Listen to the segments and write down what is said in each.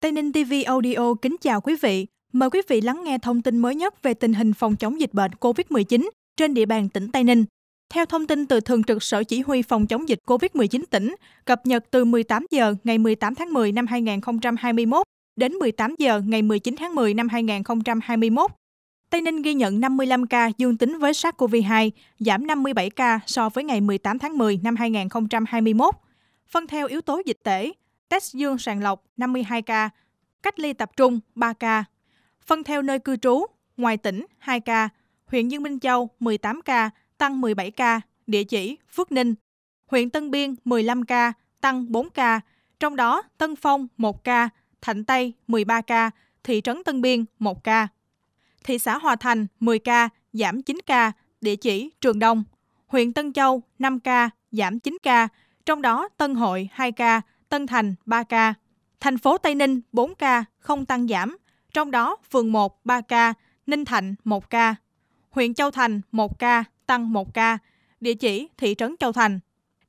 Tây Ninh TV Audio kính chào quý vị. Mời quý vị lắng nghe thông tin mới nhất về tình hình phòng chống dịch bệnh COVID-19 trên địa bàn tỉnh Tây Ninh. Theo thông tin từ Thường trực Sở Chỉ huy Phòng chống dịch COVID-19 tỉnh, cập nhật từ 18 giờ ngày 18 tháng 10 năm 2021 đến 18 giờ ngày 19 tháng 10 năm 2021, Tây Ninh ghi nhận 55 ca dương tính với SARS-CoV-2, giảm 57 ca so với ngày 18 tháng 10 năm 2021. Phân theo yếu tố dịch tễ, test dương sàng lọc 52 ca, cách ly tập trung 3 ca, phân theo nơi cư trú, ngoài tỉnh 2 ca, huyện Dương Minh Châu 18 ca, tăng 17 ca, địa chỉ Phước Ninh, huyện Tân Biên 15 ca, tăng 4 ca, trong đó Tân Phong 1 ca, Thạnh Tây 13 ca, thị trấn Tân Biên 1 ca. Thị xã Hòa Thành 10 ca, giảm 9 ca, địa chỉ Trường Đông. Huyện Tân Châu 5 ca, giảm 9 ca, trong đó Tân Hội 2 ca, Tân Thành 3 ca. Thành phố Tây Ninh 4 ca, không tăng giảm, trong đó phường 1 3 ca, Ninh Thạnh 1 ca. Huyện Châu Thành 1 ca, tăng 1 ca. Địa chỉ thị trấn Châu Thành.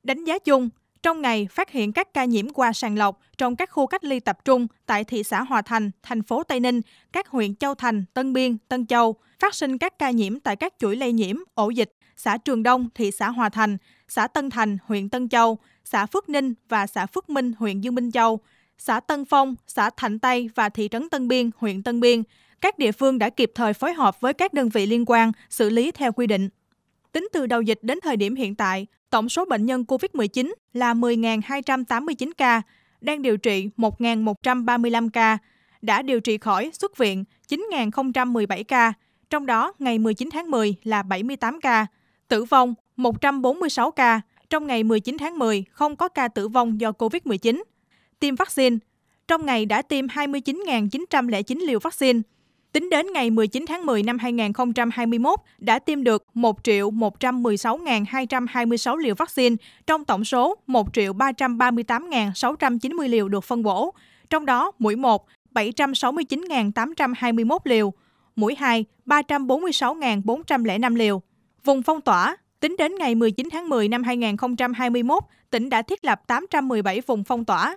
Đánh giá chung, trong ngày phát hiện các ca nhiễm qua sàng lọc trong các khu cách ly tập trung tại thị xã Hòa Thành, thành phố Tây Ninh, các huyện Châu Thành, Tân Biên, Tân Châu, phát sinh các ca nhiễm tại các chuỗi lây nhiễm, ổ dịch xã Trường Đông, thị xã Hòa Thành, xã Tân Thành, huyện Tân Châu, xã Phước Ninh và xã Phước Minh, huyện Dương Minh Châu, xã Tân Phong, xã Thạnh Tây và thị trấn Tân Biên, huyện Tân Biên. Các địa phương đã kịp thời phối hợp với các đơn vị liên quan xử lý theo quy định. Tính từ đầu dịch đến thời điểm hiện tại, tổng số bệnh nhân COVID-19 là 10.289 ca, đang điều trị 1.135 ca, đã điều trị khỏi xuất viện 9.017 ca, trong đó ngày 19 tháng 10 là 78 ca, Tử vong 146 ca, trong ngày 19 tháng 10 không có ca tử vong do COVID-19. Tiêm vaccine, trong ngày đã tiêm 29.909 liều vaccine. Tính đến ngày 19 tháng 10 năm 2021, đã tiêm được 1.116.226 liều vaccine, trong tổng số 1.338.690 liều được phân bổ, trong đó mũi 1 769.821 liều, mũi 2 346.405 liều. Vùng phong tỏa, tính đến ngày 19 tháng 10 năm 2021, tỉnh đã thiết lập 817 vùng phong tỏa.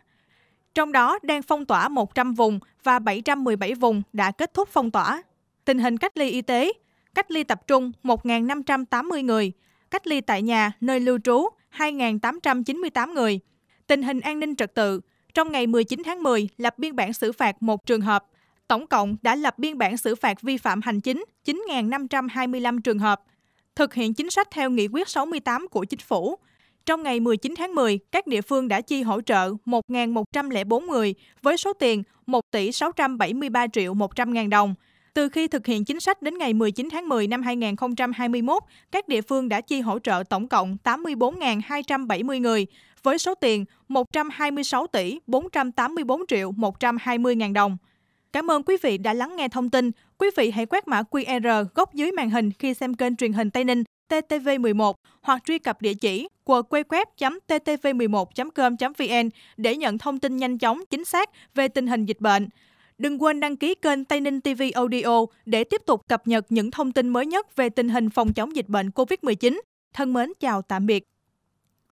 Trong đó đang phong tỏa 100 vùng và 717 vùng đã kết thúc phong tỏa. Tình hình cách ly y tế, cách ly tập trung 1.580 người, cách ly tại nhà nơi lưu trú 2.898 người. Tình hình an ninh trật tự, trong ngày 19 tháng 10 lập biên bản xử phạt một trường hợp. Tổng cộng đã lập biên bản xử phạt vi phạm hành chính 9.525 trường hợp, thực hiện chính sách theo nghị quyết 68 của chính phủ. Trong ngày 19 tháng 10, các địa phương đã chi hỗ trợ 1.104 người với số tiền 1 tỷ 673 triệu 100 ngàn đồng. Từ khi thực hiện chính sách đến ngày 19 tháng 10 năm 2021, các địa phương đã chi hỗ trợ tổng cộng 84.270 người với số tiền 126 tỷ 484 triệu 120 ngàn đồng. Cảm ơn quý vị đã lắng nghe thông tin. Quý vị hãy quét mã QR góc dưới màn hình khi xem kênh truyền hình Tây Ninh TTV11 hoặc truy cập địa chỉ www.ttv11.com.vn để nhận thông tin nhanh chóng, chính xác về tình hình dịch bệnh. Đừng quên đăng ký kênh Tây Ninh TV Audio để tiếp tục cập nhật những thông tin mới nhất về tình hình phòng chống dịch bệnh COVID-19. Thân mến chào tạm biệt.